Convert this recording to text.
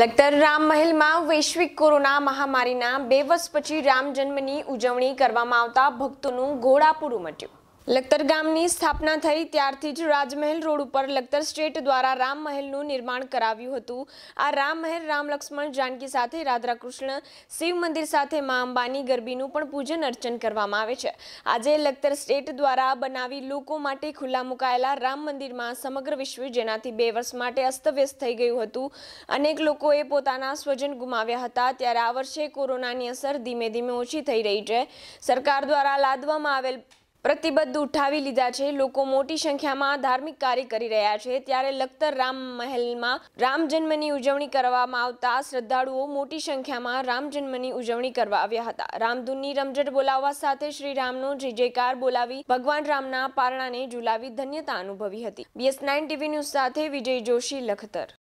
લખતર રામ મહેલમાં વૈશ્વિક કોરોના મહામારીના બે વર્ષ પછી રામ જન્મની ઉજવણી કરવામાં આવતા ભક્તોનું ઘોડાપૂરું મટ્યું લખતર ગામની સ્થાપના થઈ ત્યારથી જ રાજમહેલ રોડ ઉપર લખતર સ્ટેટ દ્વારા રામ મહેલનું નિર્માણ કરાવ્યું હતું આ રામ મહેલ રામ લક્ષ્મણ જાનકી સાથે રાધા કૃષ્ણ શિવ મંદિર સાથે મા અંબાની ગરબીનું પણ પૂજન અર્ચન કરવામાં આવે છે આજે લખતર સ્ટેટ દ્વારા બનાવી લોકો માટે ખુલ્લા મુકાયેલા રામ મંદિરમાં સમગ્ર વિશ્વ જેનાથી બે વર્ષ માટે અસ્તવ્યસ્ત થઈ ગયું હતું અનેક લોકોએ પોતાના સ્વજન ગુમાવ્યા હતા ત્યારે આ વર્ષે કોરોનાની અસર ધીમે ધીમે ઓછી થઈ રહી છે સરકાર દ્વારા લાદવામાં આવેલ પ્રતિબદ્ધ ઉઠાવી લીધા છે લોકો મોટી સંખ્યામાં ધાર્મિક કાર્ય કરી રહ્યા છે ત્યારે લખતર રામ મહેલમાં રામ જન્મની ઉજવણી કરવામાં આવતા શ્રદ્ધાળુઓ મોટી સંખ્યામાં રામ જન્મની ઉજવણી કરવા આવ્યા હતા રામધૂનની રમઝટ બોલાવવા સાથે શ્રી રામનો જય જયકાર બોલાવી ભગવાન રામના પારણાને ઝુલાવી ધન્યતા અનુભવી હતી બીએસ નાઇન ટીવી ન્યૂઝ સાથે વિજય જોશી લખતર